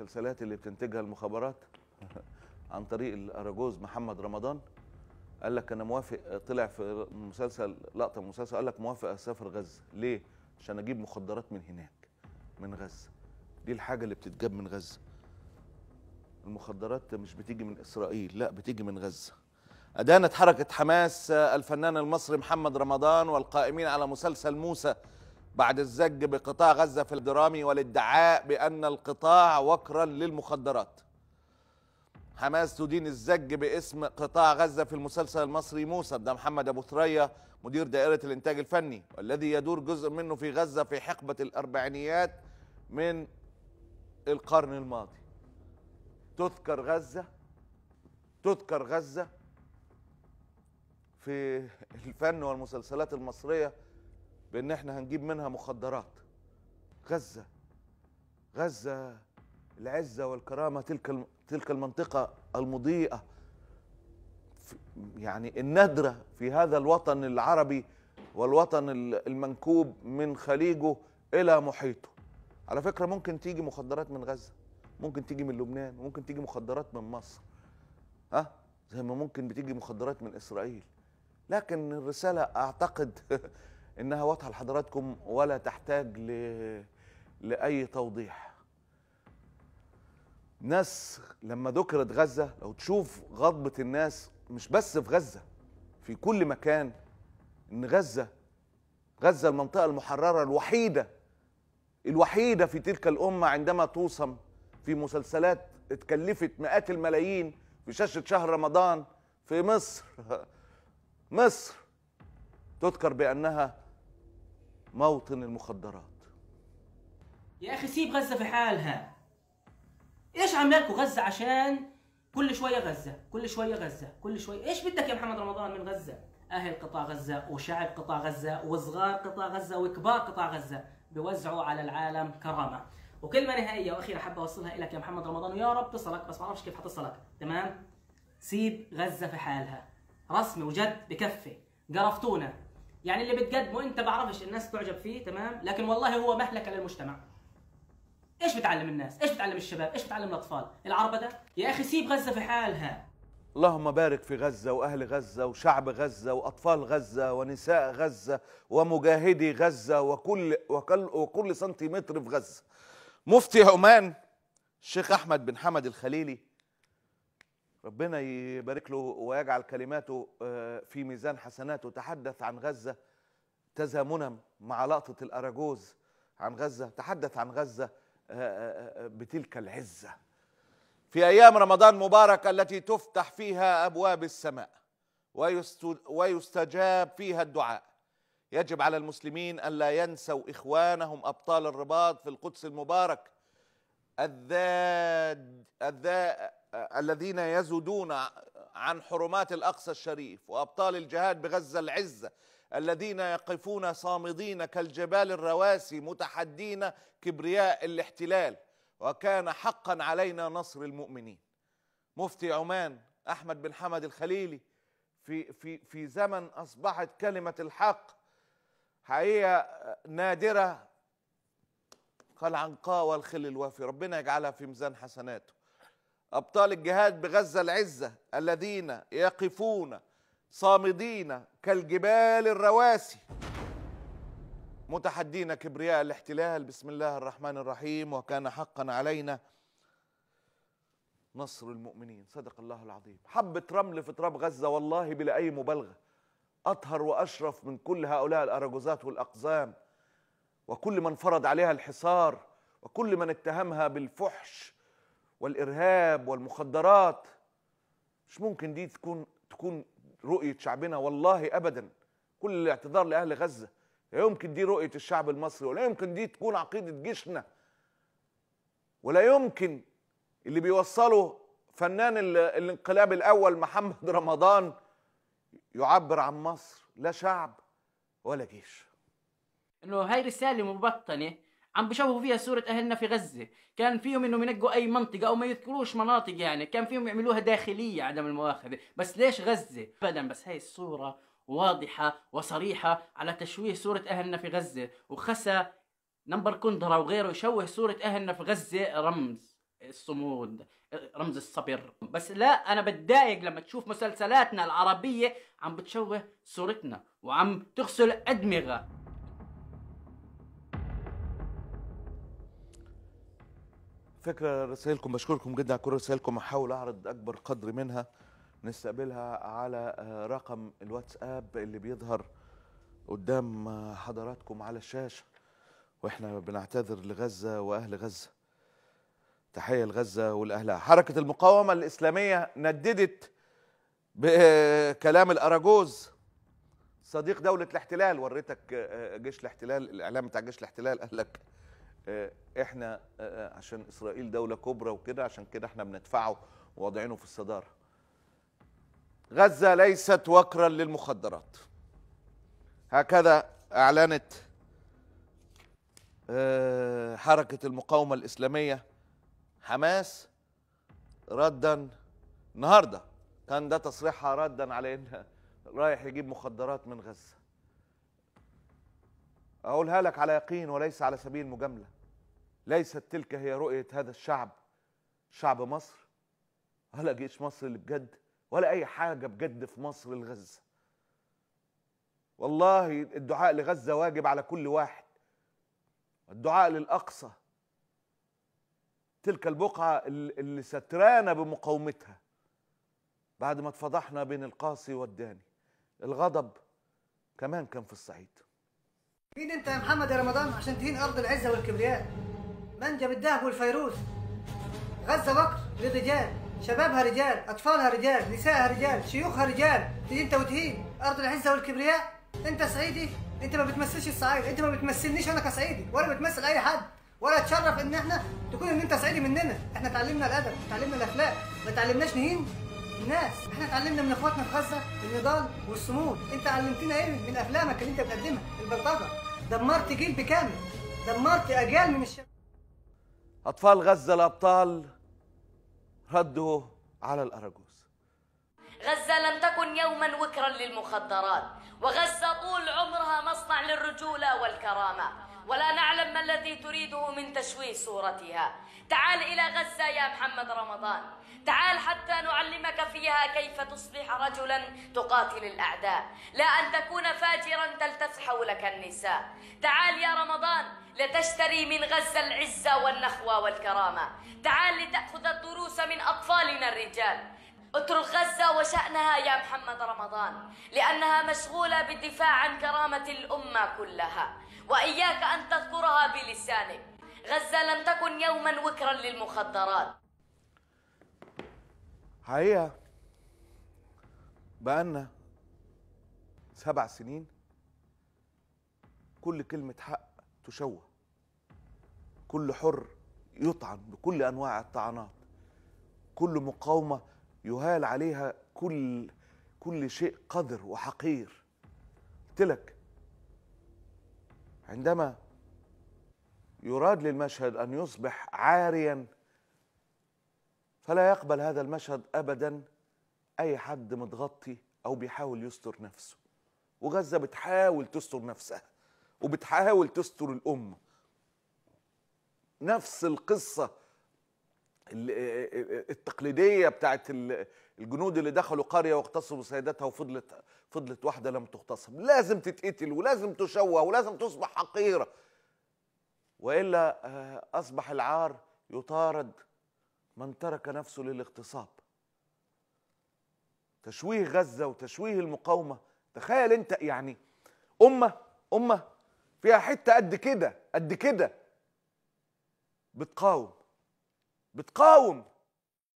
المسلسلات اللي بتنتجها المخابرات عن طريق الاراجوز محمد رمضان قال لك انا موافق طلع في مسلسل لقطه من المسلسل قال لك موافق اسافر غزه ليه عشان اجيب مخدرات من هناك من غزه دي الحاجه اللي بتتجاب من غزه المخدرات مش بتيجي من اسرائيل لا بتيجي من غزه ادانت حركه حماس الفنان المصري محمد رمضان والقائمين على مسلسل موسى بعد الزج بقطاع غزة في الدرامي والادعاء بأن القطاع وكرا للمخدرات حماس تدين الزج باسم قطاع غزة في المسلسل المصري موسى ده محمد أبو ثريا مدير دائرة الإنتاج الفني والذي يدور جزء منه في غزة في حقبة الأربعينيات من القرن الماضي تذكر غزة تذكر غزة في الفن والمسلسلات المصرية بان احنا هنجيب منها مخدرات غزه غزه العزه والكرامه تلك تلك المنطقه المضيئه يعني النادره في هذا الوطن العربي والوطن المنكوب من خليجه الى محيطه على فكره ممكن تيجي مخدرات من غزه ممكن تيجي من لبنان ممكن تيجي مخدرات من مصر ها زي ما ممكن بتيجي مخدرات من اسرائيل لكن الرساله اعتقد انها واضحه لحضراتكم ولا تحتاج ل... لاي توضيح ناس لما ذكرت غزه لو تشوف غضبه الناس مش بس في غزه في كل مكان ان غزه غزه المنطقه المحرره الوحيده الوحيده في تلك الامه عندما توصم في مسلسلات اتكلفت مئات الملايين في شاشه شهر رمضان في مصر مصر تذكر بانها موطن المخدرات يا اخي سيب غزه في حالها ايش عامله لكم غزه عشان كل شويه غزه كل شويه غزه كل شويه ايش بدك يا محمد رمضان من غزه اهل قطاع غزه وشعب قطاع غزه وصغار قطاع غزه وكبار قطاع غزه بيوزعوا على العالم كرامه وكلمه نهائيه واخيره حابه اوصلها لك يا محمد رمضان ويا رب تصلك بس ما اعرفش كيف حتصلك تمام سيب غزه في حالها رسمي وجد بكفي قرفتونا يعني اللي بتقدمه انت بعرفش الناس تعجب فيه تمام لكن والله هو مهلكه للمجتمع ايش بتعلم الناس ايش بتعلم الشباب ايش بتعلم الاطفال العربده يا اخي سيب غزه في حالها اللهم بارك في غزة وأهل غزة وشعب غزة وأطفال غزة ونساء غزة ومجاهدي غزة وكل وكل وكل سنتيمتر في غزة مفتي عمان الشيخ أحمد بن حمد الخليلي ربنا يبارك له ويجعل كلماته آه، في ميزان حسناته تحدث عن غزة تزامنا مع لقطة الأراجوز عن غزة تحدث عن غزة آه، آه، بتلك العزة في أيام رمضان مبارك التي تفتح فيها أبواب السماء ويستجاب فيها الدعاء يجب على المسلمين ألا ينسوا إخوانهم أبطال الرباط في القدس المبارك الذاد الذا الذين يزدون عن حرمات الاقصى الشريف وابطال الجهاد بغزه العزه الذين يقفون صامدين كالجبال الرواسي متحدين كبرياء الاحتلال وكان حقا علينا نصر المؤمنين مفتي عمان احمد بن حمد الخليلي في في في زمن اصبحت كلمه الحق حقيقه نادره فالعنقاء والخل الوافي ربنا يجعلها في ميزان حسناته أبطال الجهاد بغزة العزة الذين يقفون صامدين كالجبال الرواسي متحدين كبرياء الاحتلال بسم الله الرحمن الرحيم وكان حقا علينا نصر المؤمنين صدق الله العظيم حبة رمل في تراب غزة والله بلا أي مبالغة أطهر وأشرف من كل هؤلاء الأرجوزات والأقزام وكل من فرض عليها الحصار وكل من اتهمها بالفحش والارهاب والمخدرات مش ممكن دي تكون تكون رؤيه شعبنا والله ابدا كل الاعتذار لاهل غزه لا يمكن دي رؤيه الشعب المصري ولا يمكن دي تكون عقيده جيشنا ولا يمكن اللي بيوصله فنان الانقلاب الاول محمد رمضان يعبر عن مصر لا شعب ولا جيش انه هاي رساله مبطنه عم بشوفوا فيها صورة أهلنا في غزة كان فيهم إنهم ينقوا أي منطقة أو ما يذكروش مناطق يعني كان فيهم يعملوها داخلية عدم المؤاخذة بس ليش غزة أبدا بس هاي الصورة واضحة وصريحة على تشويه صورة أهلنا في غزة وخسى نمبر كندرة وغيره يشوه صورة أهلنا في غزة رمز الصمود رمز الصبر بس لا انا بتضايق لما تشوف مسلسلاتنا العربيه عم بتشوه صورتنا وعم تغسل ادمغه فكره رسائلكم بشكركم جدا على كل رسائلكم هحاول اعرض اكبر قدر منها نستقبلها على آه، رقم الواتساب اللي بيظهر قدام آه، حضراتكم على الشاشه واحنا بنعتذر لغزه واهل غزه تحيه لغزه ولاهلها حركه المقاومه الاسلاميه نددت بكلام الاراجوز صديق دوله الاحتلال وريتك آه، جيش الاحتلال الاعلام بتاع جيش الاحتلال قال لك آه، احنا آه، آه، عشان اسرائيل دوله كبرى وكده عشان كده احنا بندفعه وواضعينه في الصداره غزه ليست وكرا للمخدرات هكذا اعلنت حركه المقاومه الاسلاميه حماس ردا النهارده كان ده تصريحها ردا على انها رايح يجيب مخدرات من غزه أقولها لك على يقين وليس على سبيل المجاملة ليست تلك هي رؤية هذا الشعب شعب مصر ولا جيش مصر اللي بجد ولا أي حاجة بجد في مصر لغزة والله الدعاء لغزة واجب على كل واحد الدعاء للأقصى تلك البقعة اللي سترانا بمقاومتها بعد ما اتفضحنا بين القاصي والداني الغضب كمان كان في الصعيد مين انت يا محمد يا رمضان عشان تهين ارض العزه والكبرياء منجم الدهب والفيروز غزه بكر للرجال شبابها رجال اطفالها رجال نسائها رجال شيوخها رجال تيجي انت وتهين ارض العزه والكبرياء انت صعيدي انت ما بتمثلش الصعيد انت ما بتمثلنيش انا كصعيدي ولا بتمثل اي حد ولا اتشرف ان احنا تكون ان انت صعيدي مننا احنا اتعلمنا الادب اتعلمنا الاخلاق ما اتعلمناش نهين الناس احنا اتعلمنا من اخواتنا في غزه النضال والصمود انت علمتنا ايه من افلامك اللي انت بتقدمها البلطجه دمرت جيل بكامل دمرت اجيال من الشباب اطفال غزه الابطال ردوا على الاراجوز غزه لم تكن يوما وكرا للمخدرات وغزه طول عمرها مصنع للرجوله والكرامه ولا نعلم ما الذي تريده من تشويه صورتها تعال إلى غزة يا محمد رمضان تعال حتى نعلمك فيها كيف تصبح رجلا تقاتل الأعداء لا أن تكون فاجرا تلتف حولك النساء تعال يا رمضان لتشتري من غزة العزة والنخوة والكرامة تعال لتأخذ الدروس من أطفالنا الرجال اترك غزة وشأنها يا محمد رمضان لأنها مشغولة بالدفاع عن كرامة الأمة كلها وإياك أن تذكرها بلسانك غزة لم تكن يوما وكرا للمخدرات حقيقه بقالنا سبع سنين كل كلمه حق تشوه كل حر يطعن بكل انواع الطعنات كل مقاومه يهال عليها كل كل شيء قذر وحقير قلت لك عندما يراد للمشهد ان يصبح عاريا فلا يقبل هذا المشهد ابدا اي حد متغطي او بيحاول يستر نفسه وغزه بتحاول تستر نفسها وبتحاول تستر الامه نفس القصه آه، آه، آه، التقليديه بتاعت الجنود اللي دخلوا قريه واغتصبوا سيدتها وفضلت فضلت واحده لم تغتصب لازم تتقتل ولازم تشوه ولازم تصبح حقيره والا اصبح العار يطارد من ترك نفسه للاغتصاب تشويه غزة وتشويه المقاومة تخيل انت يعني أمة أمة فيها حتة قد كده قد كده بتقاوم بتقاوم